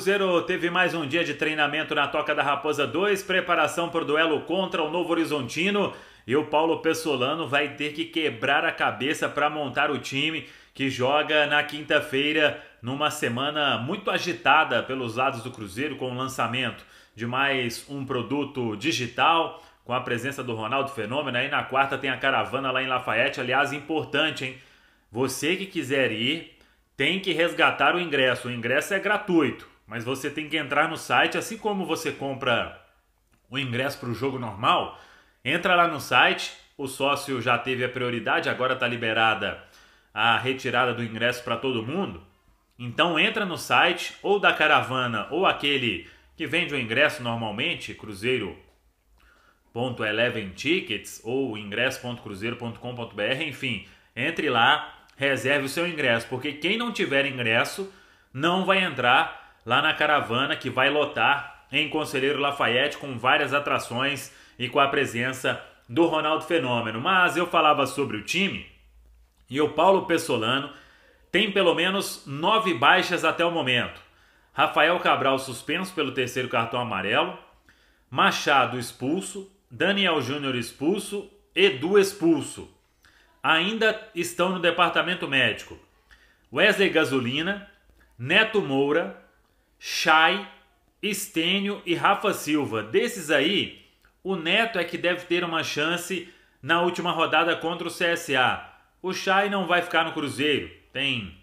Cruzeiro teve mais um dia de treinamento na Toca da Raposa 2, preparação para o duelo contra o Novo Horizontino. E o Paulo Pessolano vai ter que quebrar a cabeça para montar o time que joga na quinta-feira, numa semana muito agitada pelos lados do Cruzeiro, com o lançamento de mais um produto digital, com a presença do Ronaldo Fenômeno. Aí na quarta tem a caravana lá em Lafayette. Aliás, importante, hein? Você que quiser ir, tem que resgatar o ingresso. O ingresso é gratuito mas você tem que entrar no site, assim como você compra o ingresso para o jogo normal, entra lá no site, o sócio já teve a prioridade, agora está liberada a retirada do ingresso para todo mundo. Então entra no site ou da caravana ou aquele que vende o ingresso normalmente, Tickets ou ingresso.cruzeiro.com.br, enfim, entre lá, reserve o seu ingresso, porque quem não tiver ingresso não vai entrar lá na caravana que vai lotar em Conselheiro Lafayette com várias atrações e com a presença do Ronaldo Fenômeno. Mas eu falava sobre o time e o Paulo Pessolano tem pelo menos nove baixas até o momento. Rafael Cabral suspenso pelo terceiro cartão amarelo, Machado expulso, Daniel Júnior expulso, Edu expulso. Ainda estão no departamento médico. Wesley Gasolina, Neto Moura, Chay, Estênio e Rafa Silva. Desses aí, o Neto é que deve ter uma chance na última rodada contra o CSA. O Chay não vai ficar no Cruzeiro. Tem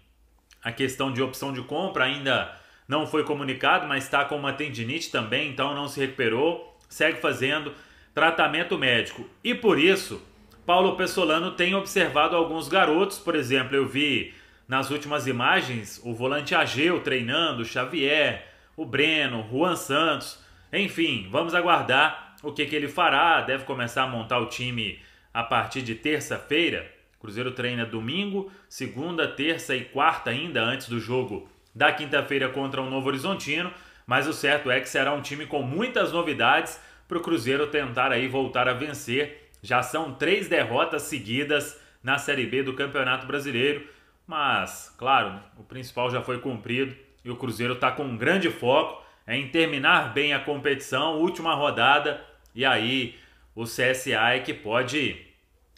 a questão de opção de compra, ainda não foi comunicado, mas está com uma tendinite também, então não se recuperou. Segue fazendo tratamento médico. E por isso, Paulo Pessolano tem observado alguns garotos, por exemplo, eu vi nas últimas imagens, o volante Ageu treinando, Xavier, o Breno, Juan Santos. Enfim, vamos aguardar o que, que ele fará. Deve começar a montar o time a partir de terça-feira. Cruzeiro treina domingo, segunda, terça e quarta ainda antes do jogo da quinta-feira contra o Novo Horizontino, mas o certo é que será um time com muitas novidades para o Cruzeiro tentar aí voltar a vencer. Já são três derrotas seguidas na Série B do Campeonato Brasileiro mas, claro, o principal já foi cumprido e o Cruzeiro está com um grande foco é em terminar bem a competição, última rodada, e aí o CSA é que pode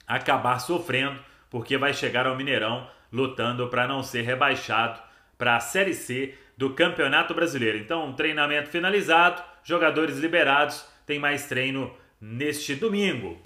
acabar sofrendo, porque vai chegar ao Mineirão lutando para não ser rebaixado para a Série C do Campeonato Brasileiro. Então, um treinamento finalizado, jogadores liberados, tem mais treino neste domingo.